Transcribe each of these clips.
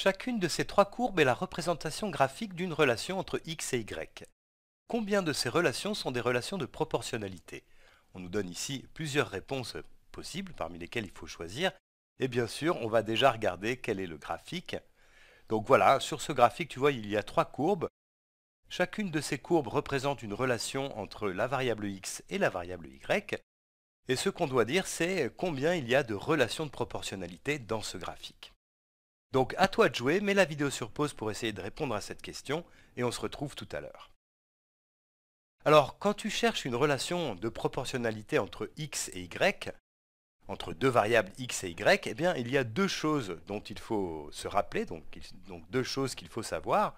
Chacune de ces trois courbes est la représentation graphique d'une relation entre x et y. Combien de ces relations sont des relations de proportionnalité On nous donne ici plusieurs réponses possibles, parmi lesquelles il faut choisir, et bien sûr, on va déjà regarder quel est le graphique. Donc voilà, sur ce graphique, tu vois, il y a trois courbes. Chacune de ces courbes représente une relation entre la variable x et la variable y. Et ce qu'on doit dire, c'est combien il y a de relations de proportionnalité dans ce graphique. Donc à toi de jouer, mets la vidéo sur pause pour essayer de répondre à cette question, et on se retrouve tout à l'heure. Alors, quand tu cherches une relation de proportionnalité entre x et y, entre deux variables x et y, eh bien, il y a deux choses dont il faut se rappeler, donc, deux choses qu'il faut savoir.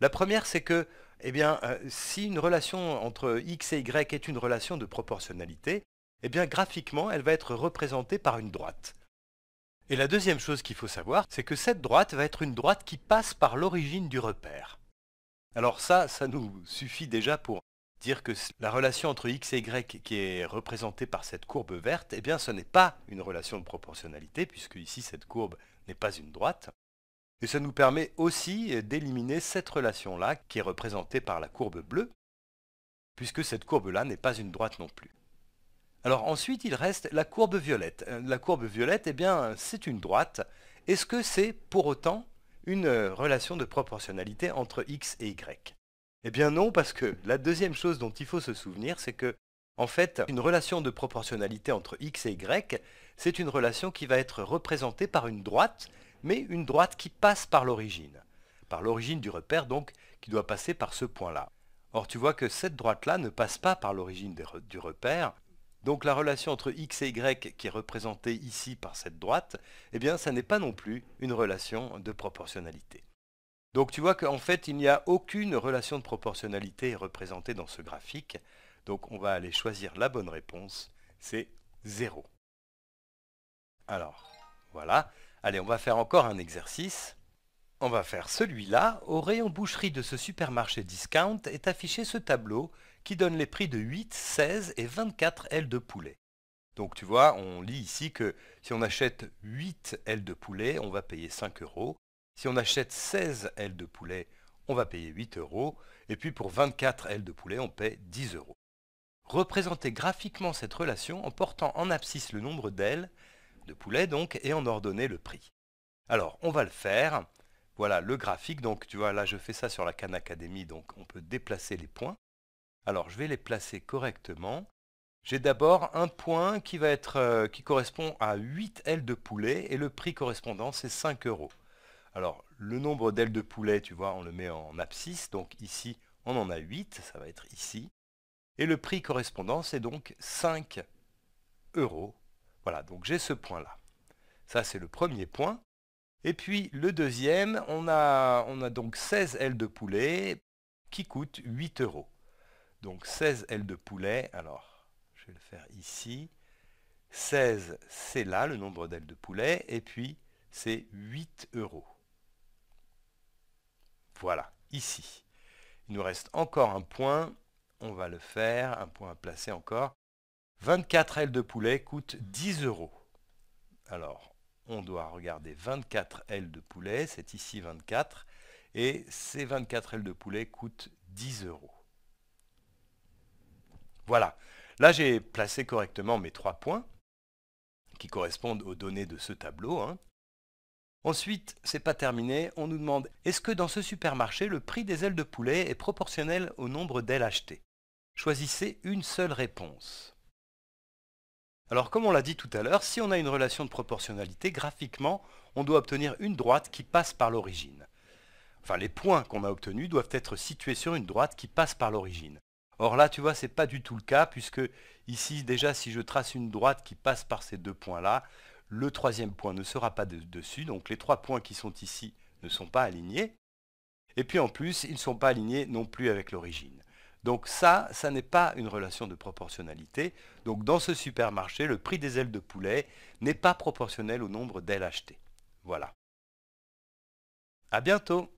La première, c'est que eh bien, euh, si une relation entre x et y est une relation de proportionnalité, eh bien, graphiquement, elle va être représentée par une droite. Et la deuxième chose qu'il faut savoir, c'est que cette droite va être une droite qui passe par l'origine du repère. Alors ça, ça nous suffit déjà pour dire que la relation entre x et y qui est représentée par cette courbe verte, eh bien ce n'est pas une relation de proportionnalité, puisque ici cette courbe n'est pas une droite. Et ça nous permet aussi d'éliminer cette relation-là, qui est représentée par la courbe bleue, puisque cette courbe-là n'est pas une droite non plus. Alors ensuite, il reste la courbe violette. Euh, la courbe violette, eh bien, c'est une droite. Est-ce que c'est pour autant une euh, relation de proportionnalité entre x et y Eh bien non, parce que la deuxième chose dont il faut se souvenir, c'est que, en fait, une relation de proportionnalité entre x et y, c'est une relation qui va être représentée par une droite, mais une droite qui passe par l'origine. Par l'origine du repère, donc, qui doit passer par ce point-là. Or, tu vois que cette droite-là ne passe pas par l'origine du repère, donc la relation entre x et y qui est représentée ici par cette droite, eh bien ça n'est pas non plus une relation de proportionnalité. Donc tu vois qu'en fait il n'y a aucune relation de proportionnalité représentée dans ce graphique. Donc on va aller choisir la bonne réponse, c'est 0. Alors, voilà. Allez, on va faire encore un exercice. On va faire celui-là. Au rayon boucherie de ce supermarché discount est affiché ce tableau qui donne les prix de 8, 16 et 24 ailes de poulet. Donc tu vois, on lit ici que si on achète 8 ailes de poulet, on va payer 5 euros. Si on achète 16 ailes de poulet, on va payer 8 euros. Et puis pour 24 ailes de poulet, on paie 10 euros. Représentez graphiquement cette relation en portant en abscisse le nombre d'ailes, de poulet donc, et en ordonnée le prix. Alors, on va le faire. Voilà le graphique. Donc tu vois, là je fais ça sur la Khan Academy, donc on peut déplacer les points. Alors je vais les placer correctement. J'ai d'abord un point qui, va être, euh, qui correspond à 8 ailes de poulet et le prix correspondant c'est 5 euros. Alors le nombre d'ailes de poulet, tu vois, on le met en abscisse, donc ici on en a 8, ça va être ici. Et le prix correspondant c'est donc 5 euros. Voilà, donc j'ai ce point-là. Ça c'est le premier point. Et puis le deuxième, on a, on a donc 16 ailes de poulet qui coûtent 8 euros. Donc 16 ailes de poulet, alors je vais le faire ici. 16, c'est là le nombre d'ailes de poulet, et puis c'est 8 euros. Voilà, ici. Il nous reste encore un point, on va le faire, un point à placer encore. 24 ailes de poulet coûtent 10 euros. Alors, on doit regarder 24 ailes de poulet, c'est ici 24, et ces 24 ailes de poulet coûtent 10 euros. Voilà. Là, j'ai placé correctement mes trois points qui correspondent aux données de ce tableau. Hein. Ensuite, c'est pas terminé, on nous demande est-ce que dans ce supermarché, le prix des ailes de poulet est proportionnel au nombre d'ailes achetées Choisissez une seule réponse. Alors comme on l'a dit tout à l'heure, si on a une relation de proportionnalité, graphiquement, on doit obtenir une droite qui passe par l'origine. Enfin, les points qu'on a obtenus doivent être situés sur une droite qui passe par l'origine. Or là, tu vois, n'est pas du tout le cas, puisque ici, déjà, si je trace une droite qui passe par ces deux points-là, le troisième point ne sera pas dessus, donc les trois points qui sont ici ne sont pas alignés. Et puis en plus, ils ne sont pas alignés non plus avec l'origine. Donc ça, ça n'est pas une relation de proportionnalité. Donc dans ce supermarché, le prix des ailes de poulet n'est pas proportionnel au nombre d'ailes achetées. Voilà. A bientôt